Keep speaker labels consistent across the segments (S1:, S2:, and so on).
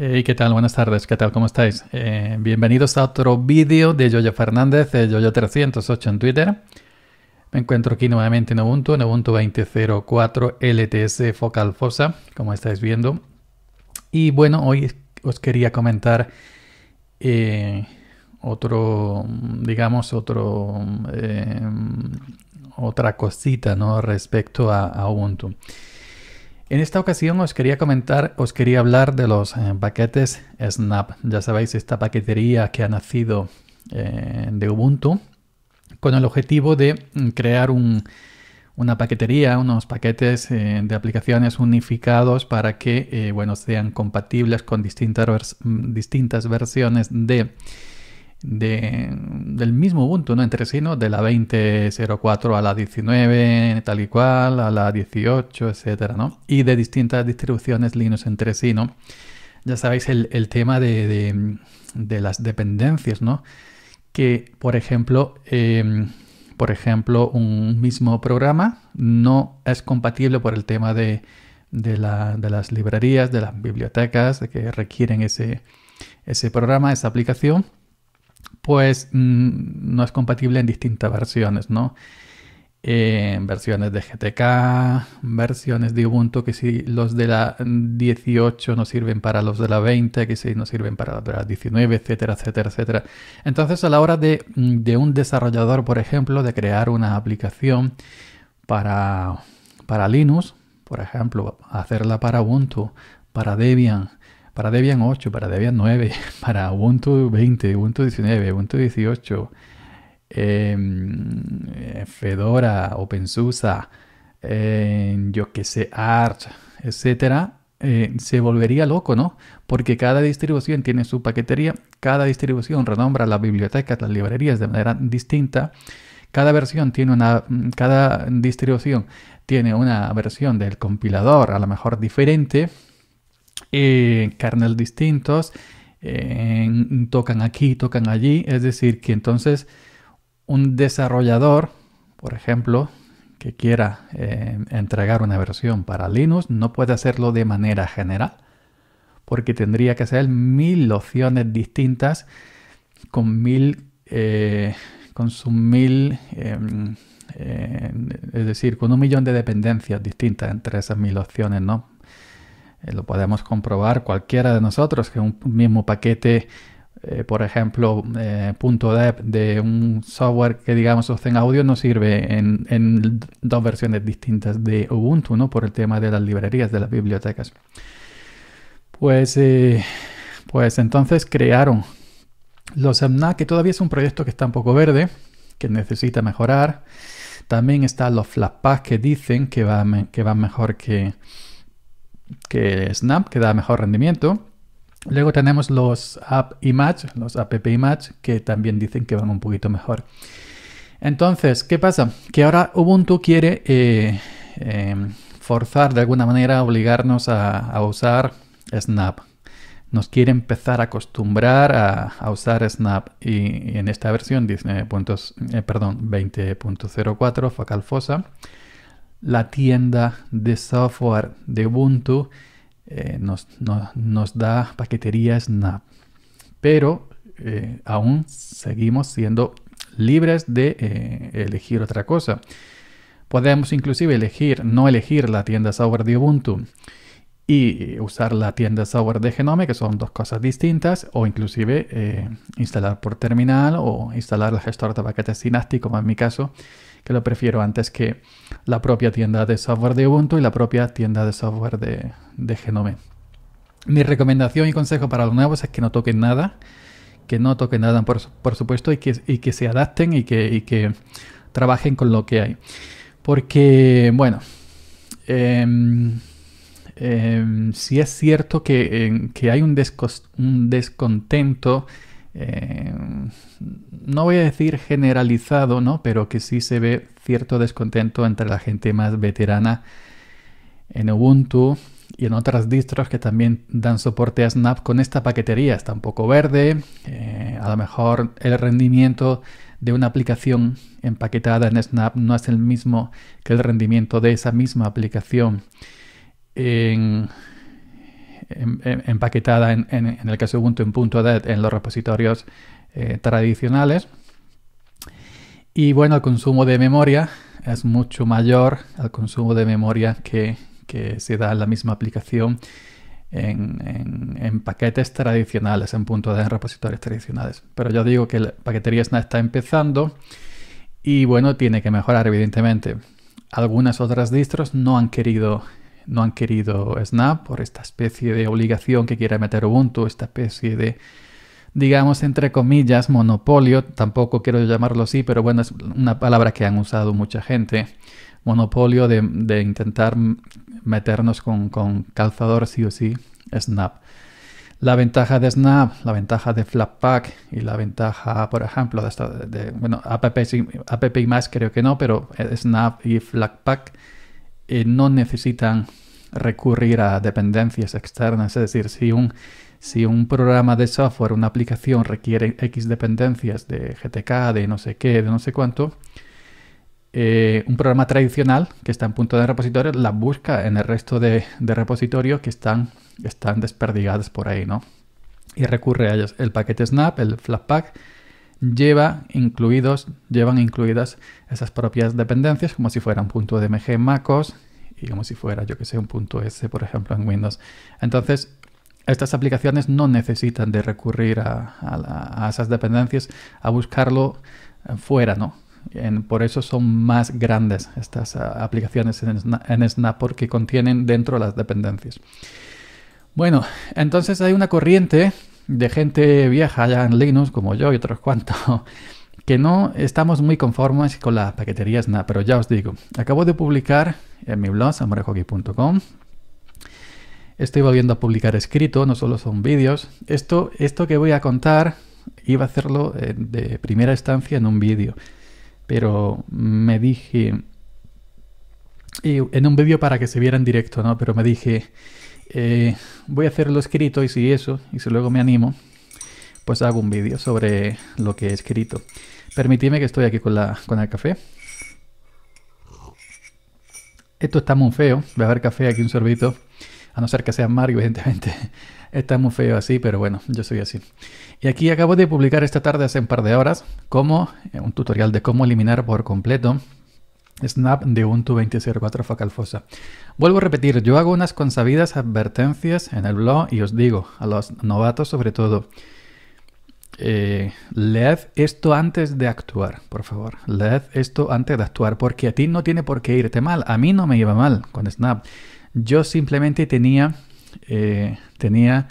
S1: Hey, ¿qué tal? Buenas tardes, ¿qué tal? ¿Cómo estáis? Eh, bienvenidos a otro vídeo de Yoyo Fernández, de Yoyo308 en Twitter. Me encuentro aquí nuevamente en Ubuntu, en Ubuntu 20.04 LTS Focal Fossa, como estáis viendo. Y bueno, hoy os quería comentar eh, otro, digamos, otro, eh, otra cosita, Respecto a Ubuntu. En esta ocasión os quería comentar, os quería hablar de los eh, paquetes Snap. Ya sabéis, esta paquetería que ha nacido eh, de Ubuntu con el objetivo de mm, crear una paquetería, unos paquetes eh, de aplicaciones unificados para que bueno, sean compatibles con distintas, mm, distintas versiones de del mismo Ubuntu, ¿no? Entre sí, De la 20.04 a la 19, tal y cual, a la 18, etcétera, Y de distintas distribuciones Linux entre sí, Ya sabéis el, tema de, las dependencias, Que, por ejemplo, em, por ejemplo, un mismo programa no es compatible por el tema de, las librerías, de las bibliotecas, que requieren ese, ese programa, esa aplicación pues mm, no es compatible en distintas versiones, ¿no? Eh, versiones de GTK, versiones de Ubuntu, que si los de la 18 no sirven para los de la 20, que si no sirven para los de la 19, etcétera, etcétera, etcétera. Entonces a la hora de, un desarrollador, por ejemplo, de crear una aplicación para Linux, por ejemplo, hacerla para Ubuntu, para Debian, para Debian 8, para Debian 9, para Ubuntu 20, Ubuntu 19, Ubuntu 18, em, eh, Fedora, OpenSUSE, yo que sé, Arch, etcétera, eh, se volvería loco, ¿no? Porque cada distribución tiene su paquetería, cada distribución renombra las bibliotecas, las librerías de manera distinta. Cada versión tiene una, cada distribución tiene una versión del compilador, a lo mejor diferente, en eh, carnes distintos, eh, tocan aquí, tocan allí. Es decir, que entonces un desarrollador, por ejemplo, que quiera eh, entregar una versión para Linux, no puede hacerlo de manera general, porque tendría que hacer mil opciones distintas con mil, con su mil, em, es decir, con un millón de dependencias distintas entre esas mil opciones, ¿no? Eh, lo podemos comprobar cualquiera de nosotros que un mismo paquete, eh, por ejemplo, eh, de un software que digamos en audio no sirve en, dos versiones distintas de Ubuntu, ¿no? Por el tema de las librerías, de las bibliotecas. Pues, pues entonces crearon los AMNA, que todavía es un proyecto que está un poco verde, que necesita mejorar. También están los Flatpak que dicen que que van mejor que, que Snap, que da mejor rendimiento. Luego tenemos los App Image, los App Image, que también dicen que van un poquito mejor. Entonces, ¿qué pasa? Que ahora Ubuntu quiere eh, em, forzar de alguna manera, obligarnos a, usar Snap. Nos quiere empezar a acostumbrar a, usar Snap y, en esta versión 20.04 Focal Fossa la tienda de software de Ubuntu eh, nos, da paqueterías Snap. Pero eh, aún seguimos siendo libres de eh, elegir otra cosa. Podemos inclusive elegir no elegir la tienda software de Ubuntu y usar la tienda software de Genome, que son dos cosas distintas, o inclusive instalar por terminal o instalar la gestora de paquetes Synaptic, como en mi caso que lo prefiero antes que la propia tienda de software de Ubuntu y la propia tienda de software de, de Genome. Mi recomendación y consejo para los nuevos es que no toquen nada, que no toquen nada por, supuesto y que, que, se adapten y que, trabajen con lo que hay. Porque, bueno, em, em, si es cierto que, em, hay un descontento Em, no voy a decir generalizado, ¿no? Pero que sí se ve cierto descontento entre la gente más veterana en Ubuntu y en otras distros que también dan soporte a Snap con esta paquetería. Está un poco verde, eh, a lo mejor el rendimiento de una aplicación empaquetada en Snap no es el mismo que el rendimiento de esa misma aplicación en Em, em, empaquetada en, el caso de Ubuntu en punto en los repositorios eh, tradicionales. Y bueno, el consumo de memoria es mucho mayor al consumo de memoria que, se da en la misma aplicación en, paquetes tradicionales, en punto de en repositorios tradicionales. Pero yo digo que la paquetería está empezando y bueno, tiene que mejorar evidentemente. Algunas otras distros no han querido no han querido Snap por esta especie de obligación que quiere meter Ubuntu, esta especie de, digamos, entre comillas, monopolio, tampoco quiero llamarlo así, pero bueno, es una palabra que han usado mucha gente, monopolio de, intentar meternos con, con calzador sí o sí, Snap. La ventaja de Snap, la ventaja de Flatpak y la ventaja, por ejemplo, de, de bueno, app, app más creo que no, pero eh, Snap y Flatpak no necesitan recurrir a dependencias externas. Es decir, si un, si un programa de software, una aplicación requiere X dependencias de GTK, de no sé qué, de no sé cuánto, eh, un programa tradicional que está en punto de repositorio la busca en el resto de, de repositorios que están, están desperdigadas por ahí, ¿no? Y recurre a ellos el paquete Snap, el Flatpak, lleva incluidos, llevan incluidas esas propias dependencias como si fuera punto .dmg en MacOS y como si fuera, yo que sé, un punto .s, por ejemplo, en Windows. Entonces, estas aplicaciones no necesitan de recurrir a, esas dependencias, a buscarlo eh, fuera, ¿no? por eso son más grandes estas eh, aplicaciones en, en Snap porque contienen dentro las dependencias. Bueno, entonces hay una corriente de gente vieja ya en Linux, como yo y otros cuantos, que no estamos muy conformes con la paquetería Snap, pero ya os digo, acabo de publicar en mi blog samurejoki.com Estoy volviendo a publicar escrito, no solo son vídeos. Esto, esto que voy a contar iba a hacerlo eh, de primera instancia en un vídeo, pero me dije... en un vídeo para que se viera en directo, ¿no? Pero me dije eh, voy a hacerlo escrito y si eso, y si luego me animo, pues hago un vídeo sobre lo que he escrito. Permitidme que estoy aquí con, la, con el café. Esto está muy feo, voy a haber café aquí un sorbito, a no ser que sea Mario, evidentemente. Está muy feo así, pero bueno, yo soy así. Y aquí acabo de publicar esta tarde hace un par de horas como eh, un tutorial de cómo eliminar por completo Snap de Ubuntu 20.04 Fossa. Vuelvo a repetir, yo hago unas consabidas advertencias en el blog y os digo, a los novatos sobre todo, eh, leed esto antes de actuar, por favor. Leed esto antes de actuar, porque a ti no tiene por qué irte mal. A mí no me iba mal con Snap. Yo simplemente tenía, 6 eh, tenía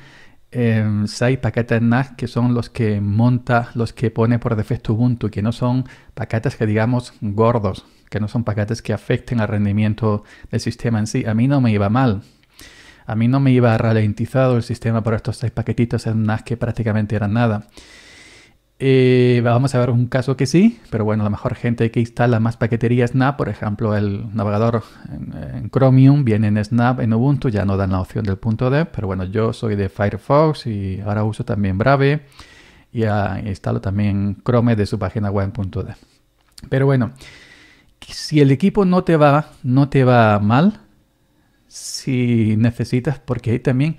S1: em, seis paquetes NAS que son los que monta, los que pone por defecto Ubuntu, que no son paquetes que digamos gordos, que no son paquetes que afecten al rendimiento del sistema en sí. A mí no me iba mal. A mí no me iba ralentizado el sistema por estos seis paquetitos en NAS que prácticamente eran nada. Eh, vamos a ver un caso que sí, pero bueno, la mejor gente que instala más paquetería Snap, por ejemplo, el navegador en, Chromium viene en Snap, en Ubuntu, ya no dan la opción del punto de pero bueno, yo soy de Firefox y ahora uso también Brave y ah, instalo también Chrome de su página web de Pero bueno, si el equipo no te va, no te va mal, si necesitas, porque ahí también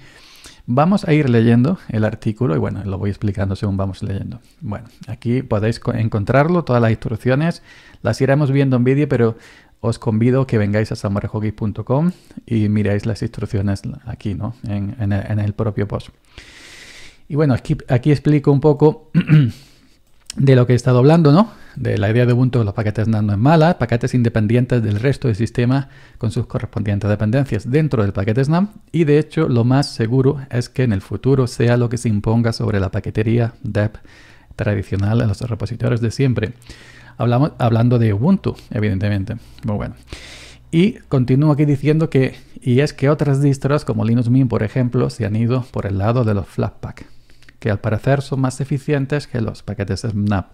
S1: vamos a ir leyendo el artículo y bueno, lo voy explicando según vamos leyendo. Bueno, aquí podéis encontrarlo, todas las instrucciones, las iremos viendo en vídeo, pero os convido que vengáis a samurajogis.com y miráis las instrucciones aquí, ¿no? En, el, propio post. Y bueno, aquí explico un poco de lo que he estado hablando, ¿no? De la idea de Ubuntu, los paquetes Snap no es mala, paquetes independientes del resto del sistema con sus correspondientes dependencias dentro del paquete Snap, y de hecho lo más seguro es que en el futuro sea lo que se imponga sobre la paquetería DEP tradicional en los repositorios de siempre. hablando de Ubuntu, evidentemente. Muy bueno. Y continúo aquí diciendo que, y es que otras distros como Linux Mint, por ejemplo, se han ido por el lado de los Flatpak que al parecer son más eficientes que los paquetes Snap.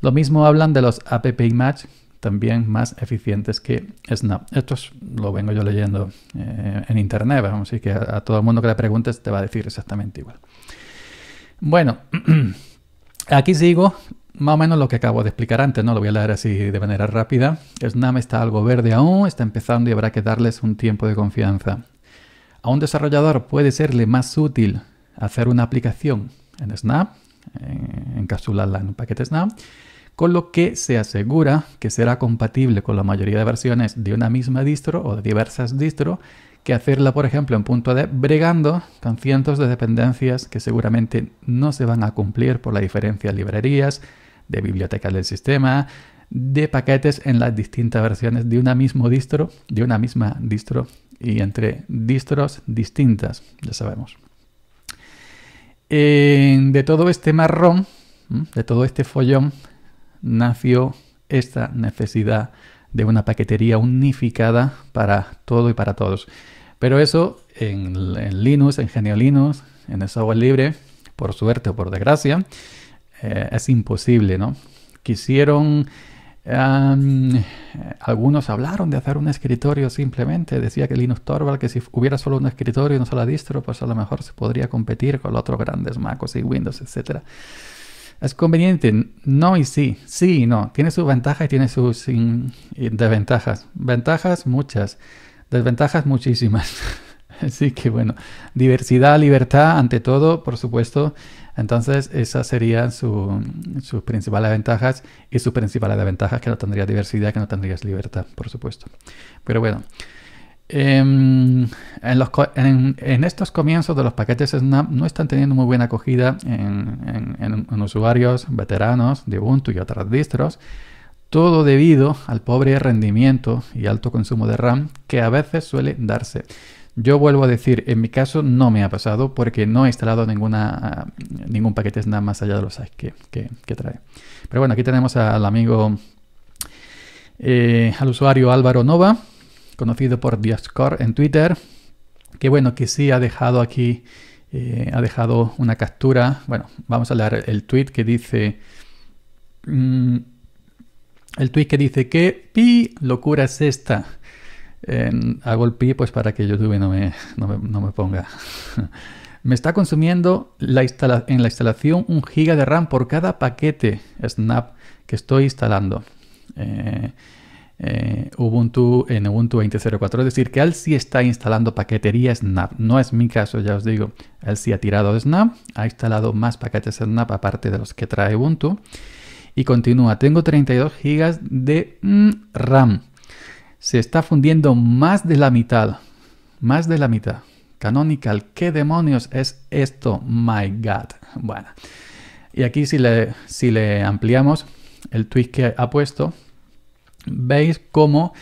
S1: Lo mismo hablan de los AppImage, también más eficientes que Snap. Esto lo vengo yo leyendo eh, en internet, así que a, todo el mundo que le preguntes te va a decir exactamente igual. Bueno, aquí sigo más o menos lo que acabo de explicar antes, ¿no? Lo voy a leer así de manera rápida. Snap está algo verde aún, está empezando y habrá que darles un tiempo de confianza. A un desarrollador puede serle más útil hacer una aplicación en Snap, encapsularla en un paquete Snap, con lo que se asegura que será compatible con la mayoría de versiones de una misma distro o de diversas distros que hacerla, por ejemplo, en punto de bregando con cientos de dependencias que seguramente no se van a cumplir por la diferencia de librerías, de bibliotecas del sistema, de paquetes en las distintas versiones de una misma distro, de una misma distro y entre distros distintas, ya sabemos de todo este marrón, de todo este follón, nació esta necesidad de una paquetería unificada para todo y para todos. Pero eso en, Linux, en Genio Linux, en el software libre, por suerte o por desgracia, eh, es imposible, ¿no? Quisieron algunos hablaron de hacer un escritorio simplemente. Decía que Linus Torvald que si hubiera solo un escritorio y no solo distro, pues a lo mejor se podría competir con los otros grandes MacOS y Windows, etc. ¿Es conveniente? No y sí. Sí y no. Tiene sus ventajas y tiene sus desventajas. Ventajas muchas. Desventajas muchísimas. Así que bueno, diversidad, libertad, ante todo, por supuesto. Entonces, esas serían sus principales ventajas y sus principales desventajas, que no tendrías diversidad, que no tendrías libertad, por supuesto. Pero bueno, em, en, estos comienzos de los paquetes Snap no están teniendo muy buena acogida en, en, usuarios veteranos de Ubuntu y otras distros, todo debido al pobre rendimiento y alto consumo de RAM que a veces suele darse. Yo vuelvo a decir, en mi caso no me ha pasado porque no he instalado ninguna, ningún paquete nada más allá de los que, trae. Pero bueno, aquí tenemos al amigo, eh, al usuario Álvaro Nova, conocido por Dioscore en Twitter, que bueno, que sí ha dejado aquí, eh, ha dejado una captura. Bueno, vamos a leer el tweet que dice... Mm, el tweet que dice que pi locura es esta hago el pi pues para que YouTube no me, no me, no me ponga. me está consumiendo la en la instalación un giga de RAM por cada paquete Snap que estoy instalando. Eh, eh, Ubuntu en Ubuntu 20.04. Es decir, que él sí está instalando paquetería Snap. No es mi caso, ya os digo. Él sí ha tirado Snap, ha instalado más paquetes Snap aparte de los que trae Ubuntu. Y continúa, tengo 32 GB de mm, RAM se está fundiendo más de la mitad. Más de la mitad. Canonical, ¿qué demonios es esto? My God. Bueno, y aquí si le, si le ampliamos el tweet que ha puesto, veis cómo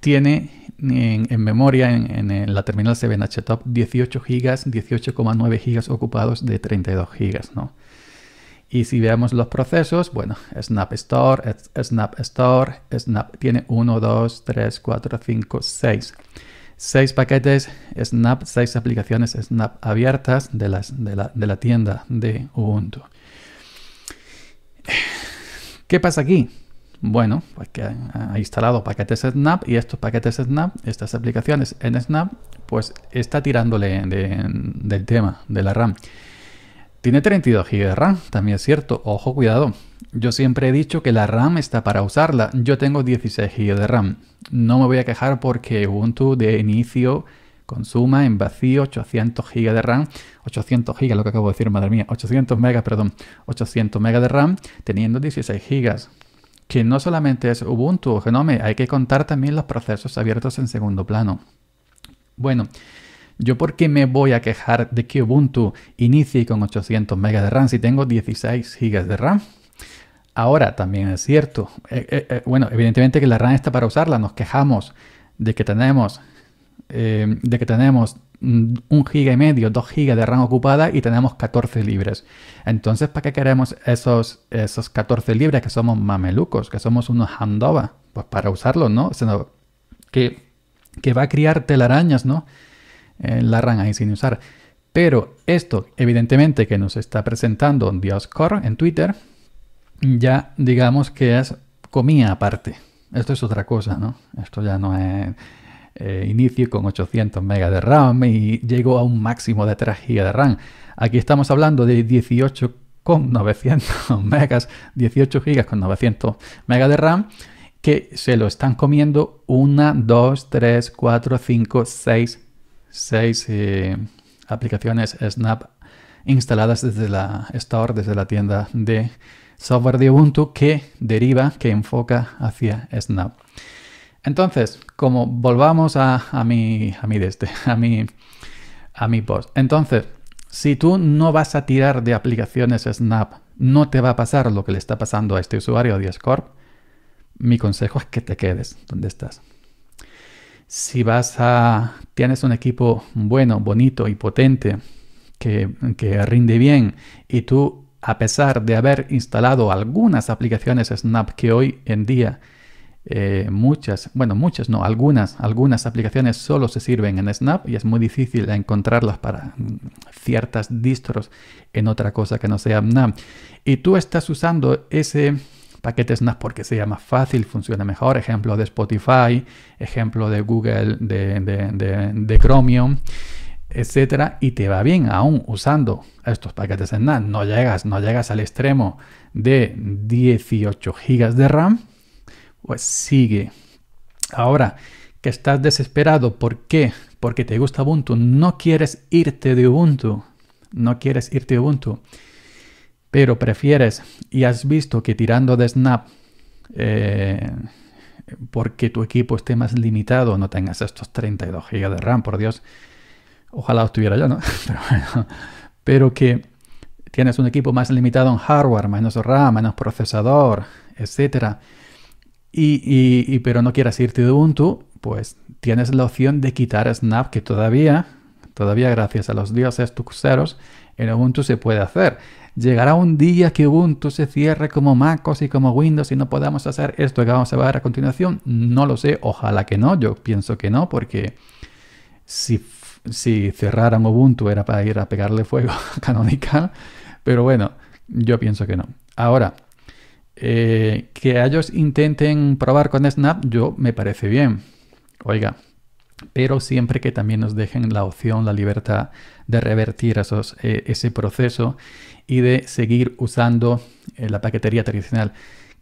S1: tiene en, memoria en, la terminal 7 HTOP 18 GB, 18,9 GB ocupados de 32 GB, ¿no? Y si veamos los procesos, bueno, Snap Store, Snap Store, Snap tiene 1, 2, 3, 4, 5, 6. 6 paquetes Snap, 6 aplicaciones Snap abiertas de, las, de, la, tienda de Ubuntu. ¿Qué pasa aquí? Bueno, pues que ha instalado paquetes Snap y estos paquetes Snap, estas aplicaciones en Snap, pues está tirándole del tema, de la RAM. Tiene 32 GB de RAM, también es cierto, ojo cuidado. Yo siempre he dicho que la RAM está para usarla, yo tengo 16 GB de RAM. No me voy a quejar porque Ubuntu de inicio consuma en vacío 800 GB de RAM, 800 GB lo que acabo de decir, madre mía, 800 MB, perdón, 800 MB de RAM teniendo 16 GB. Que no solamente es Ubuntu o Genome, hay que contar también los procesos abiertos en segundo plano. Bueno, ¿Yo por qué me voy a quejar de que Ubuntu inicie con 800 MB de RAM si tengo 16 GB de RAM? Ahora, también es cierto, eh, eh, eh, bueno, evidentemente que la RAM está para usarla, nos quejamos de que tenemos, de que tenemos mm, un giga y medio, 2 gigas de RAM ocupada y tenemos 14 libres. Entonces, ¿para qué queremos esos, esos 14 libres que somos mamelucos, que somos unos handova? Pues para usarlos, ¿no? que, que va a criar telarañas, ¿no? Eh, la RAM ahí sin usar. Pero esto, evidentemente, que nos está presentando Dios en Twitter, ya digamos que es comida aparte. Esto es otra cosa, ¿no? Esto ya no es eh, inicio con 800 MB de RAM y llegó a un máximo de 3 GB de RAM. Aquí estamos hablando de 18 con 900 megas, 18 gigas con 900 megas de RAM, que se lo están comiendo 1, 2, 3, 4, 5, 6 6 eh, aplicaciones Snap instaladas desde la Store, desde la tienda de software de Ubuntu que deriva, que enfoca hacia Snap. Entonces, como volvamos a, a a este, a a mi post. Entonces, si tú no vas a tirar de aplicaciones Snap, no te va a pasar lo que le está pasando a este usuario de Scorp, mi consejo es que te quedes donde estás si vas a, tienes un equipo bueno, bonito y potente que, rinde bien y tú, a pesar de haber instalado algunas aplicaciones Snap que hoy en día eh, muchas, bueno, muchas no, algunas, algunas aplicaciones solo se sirven en Snap y es muy difícil encontrarlas para mm, ciertas distros en otra cosa que no sea Snap. Y tú estás usando ese, paquetes NAS porque sea más fácil, funciona mejor. Ejemplo de Spotify, ejemplo de Google, de, Chromium etcétera, y te va bien aún usando estos paquetes en NAS. No llegas, no llegas al extremo de 18 GB de RAM, pues sigue. Ahora que estás desesperado, ¿por qué? Porque te gusta Ubuntu, no quieres irte de Ubuntu, no quieres irte de Ubuntu pero prefieres y has visto que tirando de snap, eh, porque tu equipo esté más limitado, no tengas estos 32 GB de RAM, por Dios, ojalá lo tuviera yo, ¿no? Pero, que tienes un equipo más limitado en hardware, menos RAM, menos procesador, etc. Y, pero no quieras irte de Ubuntu, pues tienes la opción de quitar Snap, que todavía, todavía gracias a los dioses tuxeros, en Ubuntu se puede hacer. Llegará un día que Ubuntu se cierre como MacOS y como Windows y no podamos hacer esto que vamos a ver a continuación. No lo sé, ojalá que no, yo pienso que no, porque si, si cerraran Ubuntu era para ir a pegarle fuego a Canonical, pero bueno, yo pienso que no. Ahora, eh, que ellos intenten probar con Snap, yo me parece bien. Oiga, pero siempre que también nos dejen la opción, la libertad de revertir esos, eh, ese proceso y de seguir usando eh, la paquetería tradicional.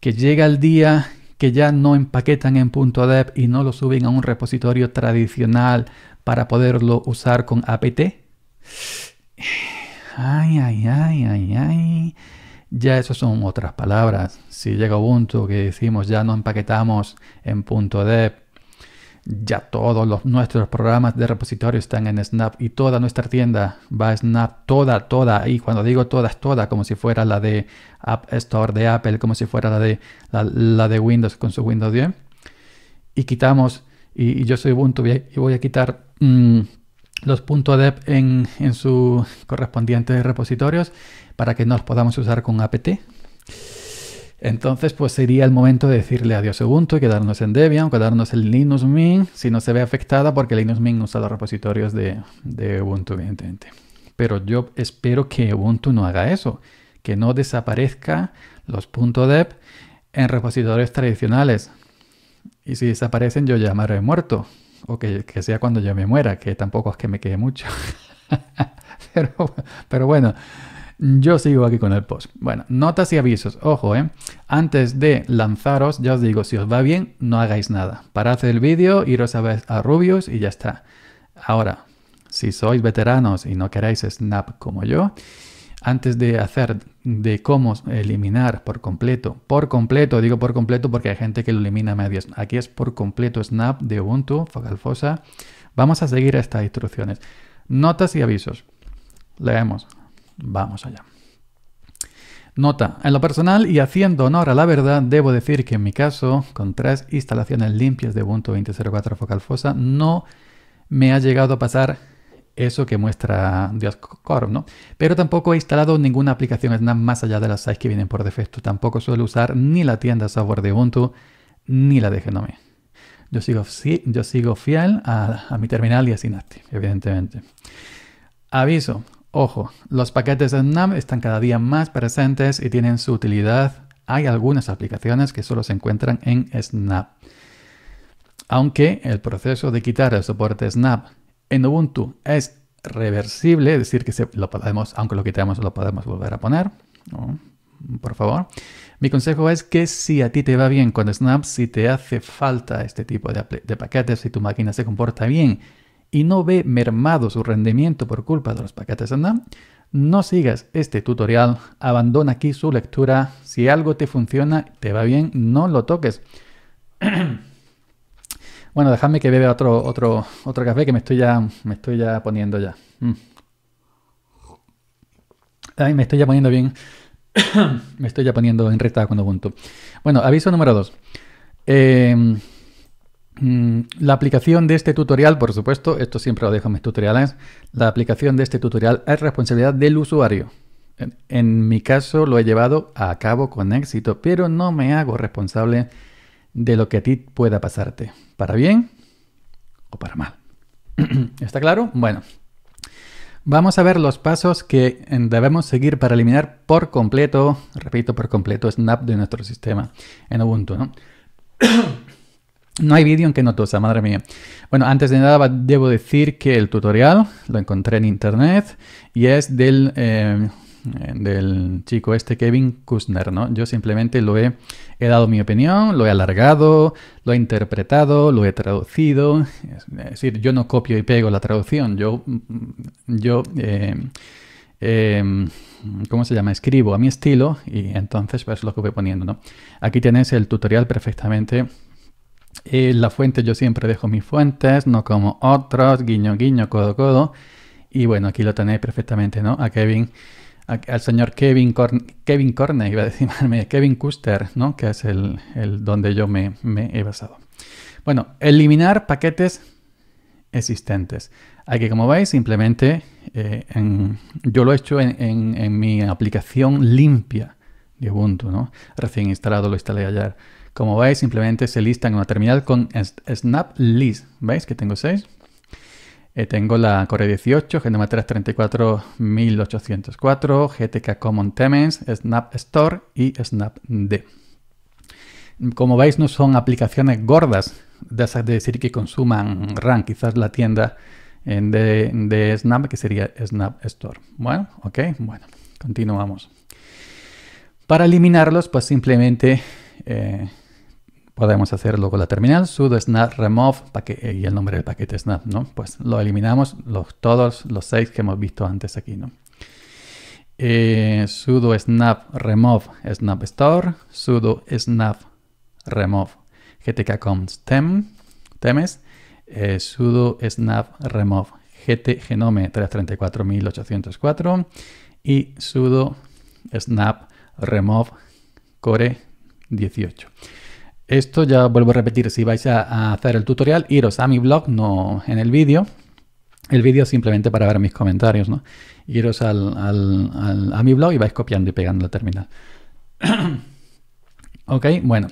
S1: Que llega el día que ya no empaquetan en .adep y no lo suben a un repositorio tradicional para poderlo usar con apt. Ay, ay, ay, ay, ay. Ya eso son otras palabras. Si llega Ubuntu que decimos ya no empaquetamos en .deb ya todos los, nuestros programas de repositorio están en Snap y toda nuestra tienda va a Snap, toda, toda. Y cuando digo toda, es toda, como si fuera la de App Store de Apple, como si fuera la de, la, de Windows con su Windows 10. Y quitamos, y, yo soy Ubuntu y voy a quitar mm, los .deb en, en sus correspondientes repositorios para que nos podamos usar con apt. Entonces, pues sería el momento de decirle adiós a Ubuntu y quedarnos en Debian, quedarnos en Linux Mint, si no se ve afectada, porque Linux Mint usa los repositorios de, Ubuntu, evidentemente. Pero yo espero que Ubuntu no haga eso, que no desaparezca los .deb en repositorios tradicionales. Y si desaparecen, yo llamaré muerto. O que, sea cuando yo me muera, que tampoco es que me quede mucho. pero bueno, yo sigo aquí con el post. Bueno, notas y avisos. Ojo, ¿eh? Antes de lanzaros, ya os digo, si os va bien, no hagáis nada. hacer el vídeo, iros a ver a Rubius y ya está. Ahora, si sois veteranos y no queráis Snap como yo, antes de hacer de cómo eliminar por completo, por completo, digo por completo porque hay gente que lo elimina a medias. Aquí es por completo Snap de Ubuntu, Focal Vamos a seguir estas instrucciones. Notas y avisos. Leemos. Vamos allá. Nota, en lo personal y haciendo honor a la verdad, debo decir que en mi caso, con tres instalaciones limpias de Ubuntu 20.04 Focal Fossa, no me ha llegado a pasar eso que muestra Dioscorp, ¿no? Pero tampoco he instalado ninguna aplicación Snap más allá de las sites que vienen por defecto. Tampoco suelo usar ni la tienda software de Ubuntu ni la de Genome. Yo sigo, yo sigo fiel a, mi terminal y a Synaptic, evidentemente. Aviso, Ojo, los paquetes de Snap están cada día más presentes y tienen su utilidad. Hay algunas aplicaciones que solo se encuentran en Snap. Aunque el proceso de quitar el soporte Snap en Ubuntu es reversible, es decir, que se, lo podemos, aunque lo quitemos, lo podemos volver a poner. por favor. Mi consejo es que si a ti te va bien con Snap, si te hace falta este tipo de paquetes, si tu máquina se comporta bien y no ve mermado su rendimiento por culpa de los paquetes anda no sigas este tutorial, abandona aquí su lectura, si algo te funciona, te va bien, no lo toques. bueno, déjame que beba otro, otro, otro café que me estoy ya, me estoy ya poniendo ya. Mm. me estoy ya poniendo bien. me estoy ya poniendo en recta con Ubuntu. Bueno, aviso número 2. Eh, em, Mm, la aplicación de este tutorial, por supuesto, esto siempre lo dejo en mis tutoriales, la aplicación de este tutorial es responsabilidad del usuario. En, mi caso lo he llevado a cabo con éxito, pero no me hago responsable de lo que a ti pueda pasarte, para bien o para mal. ¿Está claro? Bueno, vamos a ver los pasos que debemos seguir para eliminar por completo, repito, por completo Snap de nuestro sistema en Ubuntu, ¿no? No hay vídeo en que no tosa, madre mía. Bueno, antes de nada debo decir que el tutorial lo encontré en internet y es del, eh, del chico este Kevin Kushner. ¿no? Yo simplemente lo he, dado mi opinión, lo he alargado, lo he interpretado, lo he traducido. Es decir, yo no copio y pego la traducción, yo... yo eh, em, ¿cómo se llama? Escribo a mi estilo y entonces es lo que voy poniendo, ¿no? Aquí tenéis el tutorial perfectamente la fuente, yo siempre dejo mis fuentes, no como otros, guiño, guiño, codo, codo. Y bueno, aquí lo tenéis perfectamente, ¿no? A Kevin, al señor Kevin, Corn Kevin Corney, iba a decirme, Kevin Custer, ¿no? Que es el, el donde yo me, he basado. Bueno, eliminar paquetes existentes. Aquí, como veis, simplemente eh, yo lo he hecho en, en mi aplicación limpia de Ubuntu, ¿no? Recién instalado, lo instalé ayer. Como veis, simplemente se lista en una terminal con snap list. ¿Veis que tengo 6? Eh, tengo la Core 18, gnm 34804, GTK Common Temens, Snap Store y SnapD. Como veis, no son aplicaciones gordas, de decir que consuman RAM, quizás la tienda eh, de, Snap, que sería Snap Store. Bueno, ok, bueno, continuamos. Para eliminarlos, pues simplemente eh, podemos hacerlo con la terminal sudo snap remove eh, y el nombre del paquete snap, ¿no? Pues lo eliminamos los, todos los seis que hemos visto antes aquí, ¿no? Eh, sudo snap remove snap store, sudo snap remove gtkcoms, temes, eh, sudo snap remove gt 334804 y sudo snap remove core 18. Esto ya vuelvo a repetir, si vais a, hacer el tutorial, iros a mi blog, no en el vídeo. El vídeo simplemente para ver mis comentarios, ¿no? Iros a mi blog y vais copiando y pegando la terminal. ok, bueno.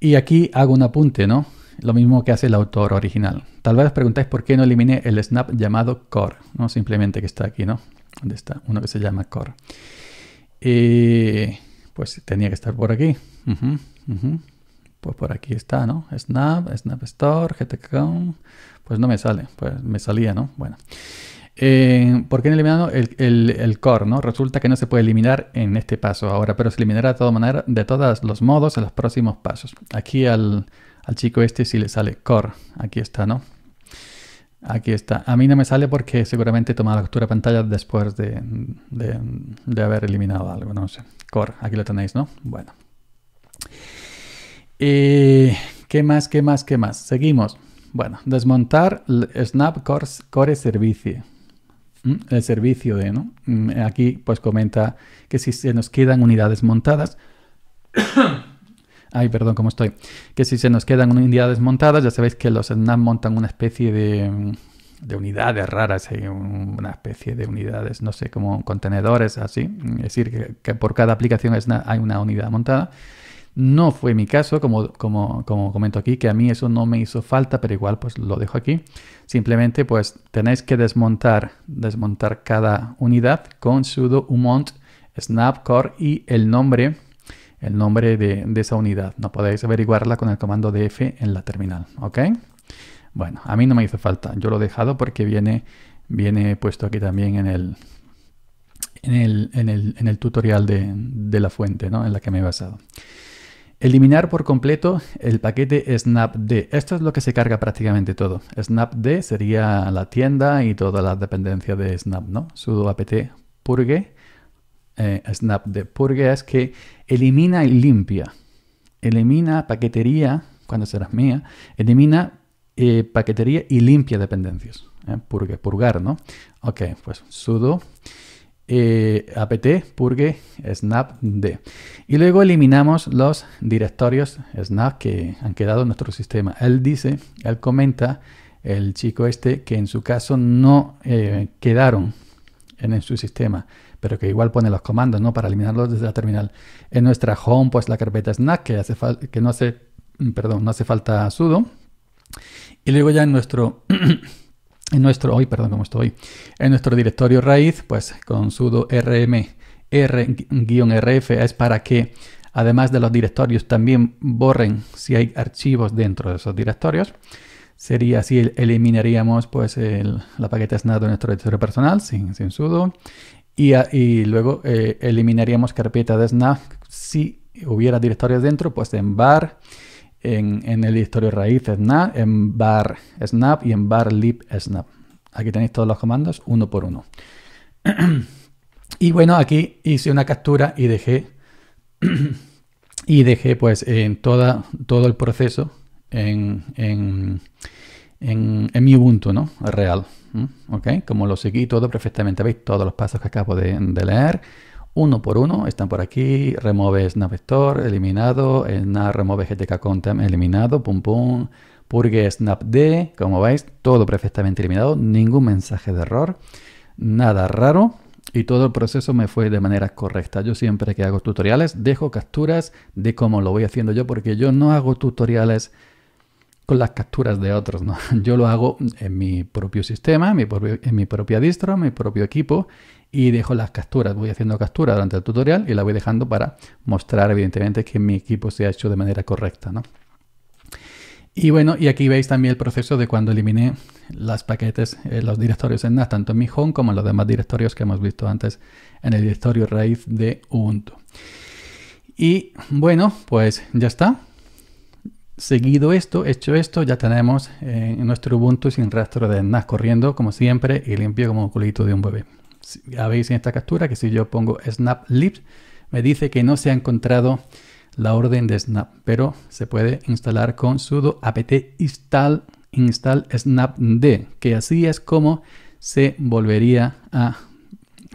S1: Y aquí hago un apunte, ¿no? Lo mismo que hace el autor original. Tal vez os preguntáis por qué no eliminé el snap llamado core, ¿no? Simplemente que está aquí, ¿no? ¿Dónde está? Uno que se llama core. Y eh, pues tenía que estar por aquí. Pues por aquí está, ¿no? Snap, Snap Store, GTK. Pues no me sale, pues me salía, ¿no? Bueno. porque eh, ¿Por qué eliminado el, core? ¿no? Resulta que no se puede eliminar en este paso ahora, pero se eliminará de todas maneras, de todos los modos en los próximos pasos. Aquí al, chico este sí le sale core. Aquí está, ¿no? Aquí está. A mí no me sale porque seguramente he tomado la captura pantalla después de, de haber eliminado algo, no sé. Core, aquí lo tenéis, ¿no? Bueno. Y eh, ¿Qué más? ¿Qué más? ¿Qué más? Seguimos. Bueno, desmontar Snap Core, Service. ¿Mm? El servicio de, mm, Aquí pues comenta que si se nos quedan unidades montadas, Ay, perdón, ¿cómo estoy? Que si se nos quedan unidades montadas, ya sabéis que los snap montan una especie de, unidades raras, eh, una especie de unidades, no sé, como contenedores, así. Es decir, que, por cada aplicación hay una unidad montada. No fue mi caso, como, comento aquí, que a mí eso no me hizo falta, pero igual pues lo dejo aquí. Simplemente pues tenéis que desmontar, desmontar cada unidad con sudo umont snapcore y el nombre el nombre de, esa unidad. No podéis averiguarla con el comando df en la terminal, Bueno, a mí no me hizo falta. Yo lo he dejado porque viene, viene puesto aquí también en el, en el, tutorial de, de la fuente ¿no? en la que me he basado. Eliminar por completo el paquete snapd. Esto es lo que se carga prácticamente todo. Snapd sería la tienda y todas las dependencias de snap, ¿no? sudo apt purge eh, snapd. Purge es que elimina y limpia. Elimina paquetería, cuando serás mía, elimina eh, paquetería y limpia dependencias. ¿eh? Purge, purgar, ¿no? Ok, pues sudo eh, apt purge snapd. Y luego eliminamos los directorios snap que han quedado en nuestro sistema. Él dice, él comenta, el chico este, que en su caso no eh, quedaron en, su sistema pero que igual pone los comandos, ¿no? Para eliminarlos desde la terminal. En nuestra home, pues la carpeta snap que, hace que no, hace, perdón, no hace falta sudo. Y luego ya en nuestro en nuestro, hoy, perdón, como estoy, en nuestro directorio raíz, pues con sudo rm r-rf es para que además de los directorios también borren si hay archivos dentro de esos directorios. Sería así, eliminaríamos pues la paqueta snap de nuestro directorio personal sin, sudo y, ah, y luego eh, eliminaríamos carpeta de snap si hubiera directorios dentro, pues en bar en, el de raíz snap, en bar snap y en bar lib snap. Aquí tenéis todos los comandos uno por uno. y bueno, aquí hice una captura y dejé y dejé pues en toda, todo el proceso en, en, en, mi Ubuntu, ¿no? Real. ¿Ok? Como lo seguí todo perfectamente. ¿Veis todos los pasos que acabo de, de leer? uno por uno, están por aquí, eh, remove snap vector, eliminado, nada. remove gtk content, eliminado, pum pum, purge snap como veis, todo perfectamente eliminado, ningún mensaje de error, nada raro y todo el proceso me fue de manera correcta. Yo siempre que hago tutoriales dejo capturas de cómo lo voy haciendo yo porque yo no hago tutoriales con las capturas de otros, ¿no? Yo lo hago en mi propio sistema, en mi en mi propia distro, en mi propio equipo y dejo las capturas. Voy haciendo capturas durante el tutorial y la voy dejando para mostrar evidentemente que mi equipo se ha hecho de manera correcta. ¿no? Y bueno, y aquí veis también el proceso de cuando eliminé los paquetes, eh, los directorios en NAS, tanto en mi home como en los demás directorios que hemos visto antes en el directorio raíz de Ubuntu. Y bueno, pues ya está. Seguido esto, hecho esto, ya tenemos eh, nuestro Ubuntu sin rastro de NAS corriendo como siempre y limpio como culito de un bebé. Ya veis en esta captura que si yo pongo snap lips, me dice que no se ha encontrado la orden de snap, pero se puede instalar con sudo apt install, install snapd, que así es como se volvería a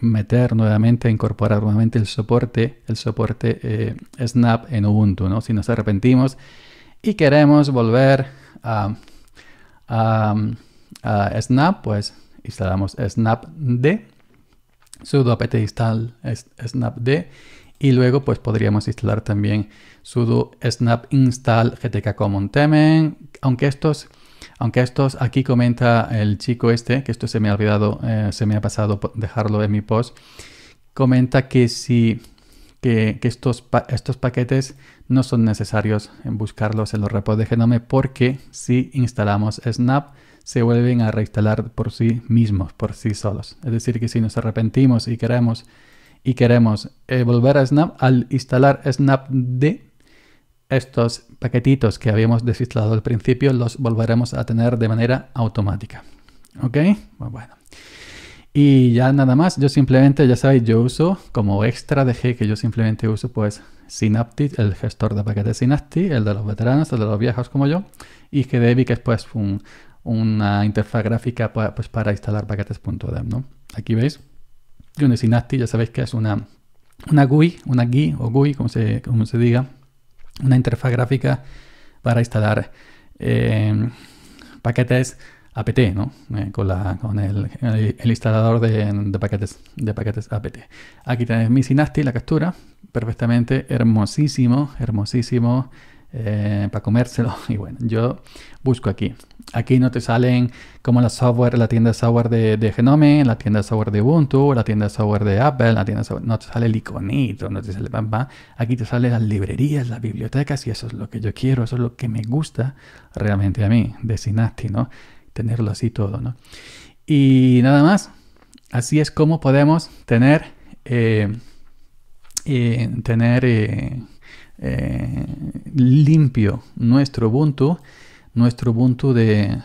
S1: meter nuevamente, a incorporar nuevamente el soporte, el soporte eh, snap en Ubuntu, ¿no? Si nos arrepentimos y queremos volver a, a, a snap, pues instalamos snapd sudo apt install snapd y luego pues podríamos instalar también sudo snap install gtk common temen, aunque estos aunque estos aquí comenta el chico este, que esto se me ha olvidado, eh, se me ha pasado dejarlo en mi post, comenta que si que, que estos, estos paquetes no son necesarios en buscarlos en los repos de Genome porque si instalamos Snap, se vuelven a reinstalar por sí mismos, por sí solos. Es decir, que si nos arrepentimos y queremos y queremos eh, volver a Snap, al instalar Snapd, estos paquetitos que habíamos desinstalado al principio los volveremos a tener de manera automática. ¿Ok? Pues bueno. Y ya nada más, yo simplemente, ya sabéis, yo uso como extra de que yo simplemente uso pues Synaptic, el gestor de paquetes Synaptic, el de los veteranos, el de los viejos como yo, y GDB que es pues un una interfaz gráfica pues, para instalar .deb ¿no? Aquí veis, donde Synaptic ya sabéis que es una, una GUI, una GUI o GUI, como se, como se diga, una interfaz gráfica para instalar eh, paquetes apt, ¿no? Eh, con, con el, el, instalador de, paquetes, de paquetes apt. Aquí tenéis mi Synaptic, la captura, perfectamente hermosísimo, hermosísimo eh, para comérselo. Y bueno, yo busco aquí. Aquí no te salen como la software, la tienda de software de, Genome, la tienda de software de Ubuntu, la tienda de software de Apple, la tienda No te sale el iconito, no te sale bamba. Aquí te salen las librerías, las bibliotecas, y eso es lo que yo quiero, eso es lo que me gusta realmente a mí, de Synapti, ¿no? Tenerlo así todo, ¿no? Y nada más. Así es como podemos tener. Eh, eh tener eh, eh, limpio nuestro Ubuntu, nuestro Ubuntu de,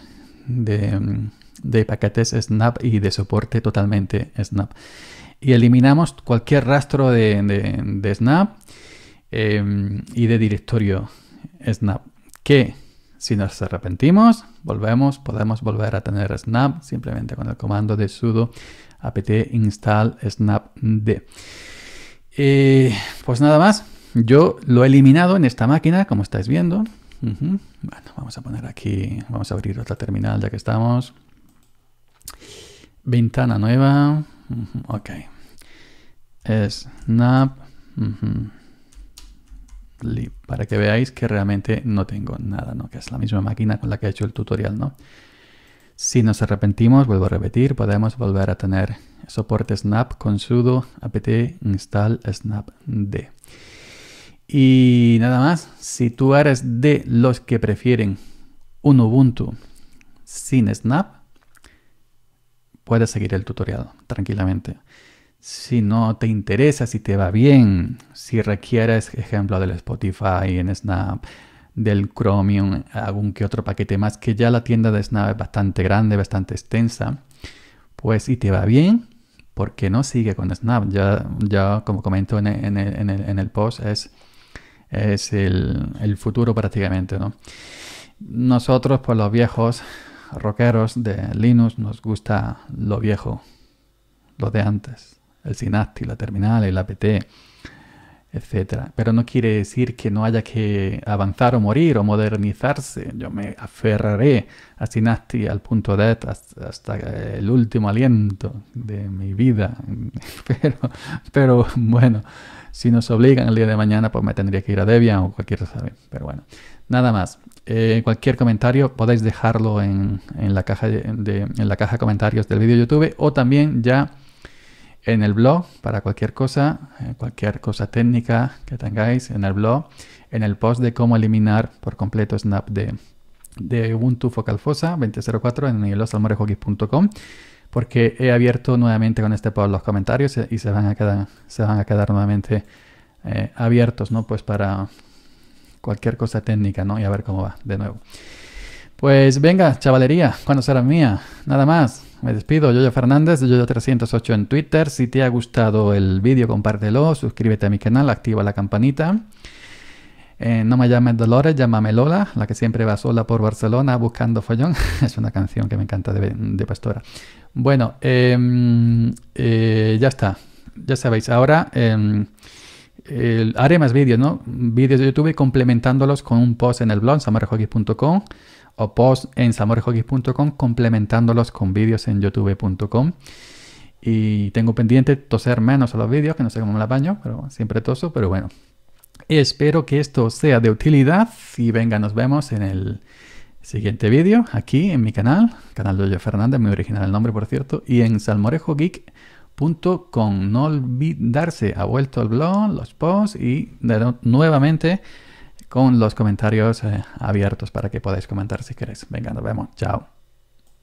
S1: de, paquetes Snap y de soporte totalmente Snap. Y eliminamos cualquier rastro de, Snap em, y de directorio Snap. Que si nos arrepentimos, volvemos, podemos volver a tener Snap simplemente con el comando de sudo apt install snapd. Eh, pues nada más, yo lo he eliminado en esta máquina, como estáis viendo. Bueno, vamos a poner aquí, vamos a abrir otra terminal ya que estamos. Ventana nueva. Okay. Es Ok. Snap. Para que veáis que realmente no tengo nada, ¿no? Que es la misma máquina con la que he hecho el tutorial, ¿no? Si nos arrepentimos, vuelvo a repetir, podemos volver a tener soporte Snap con sudo apt install snapd. Y nada más, si tú eres de los que prefieren un Ubuntu sin Snap, puedes seguir el tutorial tranquilamente. Si no te interesa, si te va bien, si requieres ejemplo del Spotify en Snap, del Chromium, algún que otro paquete más, que ya la tienda de Snap es bastante grande, bastante extensa, pues si te va bien, ¿por qué no sigue con Snap? Ya, ya como comento en el post, es es el, futuro prácticamente, ¿no? Nosotros, pues los viejos rockeros de Linux, nos gusta lo viejo, lo de antes, el Synapti, la terminal, el APT, etc. Pero no quiere decir que no haya que avanzar o morir o modernizarse. Yo me aferraré a Synapti al punto de hasta, hasta el último aliento de mi vida. Pero, pero bueno, si nos obligan el día de mañana, pues me tendría que ir a Debian o cualquier cosa. Pero bueno, nada más. Eh, cualquier comentario podéis dejarlo en, la caja de, en la caja comentarios del vídeo YouTube o también ya en el blog para cualquier cosa, eh, cualquier cosa técnica que tengáis en el blog, en el post de cómo eliminar por completo Snap de, de Ubuntu Focal Fossa 2004 en ilosalmorejoquis.com porque he abierto nuevamente con este pod los comentarios y se van a quedar, se van a quedar nuevamente eh, abiertos, ¿no? Pues para cualquier cosa técnica, ¿no? Y a ver cómo va de nuevo. Pues venga, chavalería, cuando será mía? Nada más. Me despido, Yoyo Fernández, Yoyo308 en Twitter. Si te ha gustado el vídeo, compártelo, suscríbete a mi canal, activa la campanita. Eh, no me llames Dolores, llámame Lola, la que siempre va sola por Barcelona buscando follón. es una canción que me encanta de Pastora. Bueno, em, eh, ya está. Ya sabéis, ahora em, haré más vídeos, ¿no? Vídeos de YouTube complementándolos con un post en el blog, samarjoquis.com o post en samarjoquis.com complementándolos con vídeos en youtube.com. Y tengo pendiente toser menos a los vídeos, que no sé cómo me la baño, pero siempre toso, pero bueno. Espero que esto sea de utilidad y venga, nos vemos en el Siguiente vídeo, aquí en mi canal, canal Yoyo Fernández, muy original el nombre por cierto, y en salmorejogeek.com. No olvidarse, ha vuelto el blog, los posts y nuevamente con los comentarios eh, abiertos para que podáis comentar si queréis. Venga, nos vemos, chao.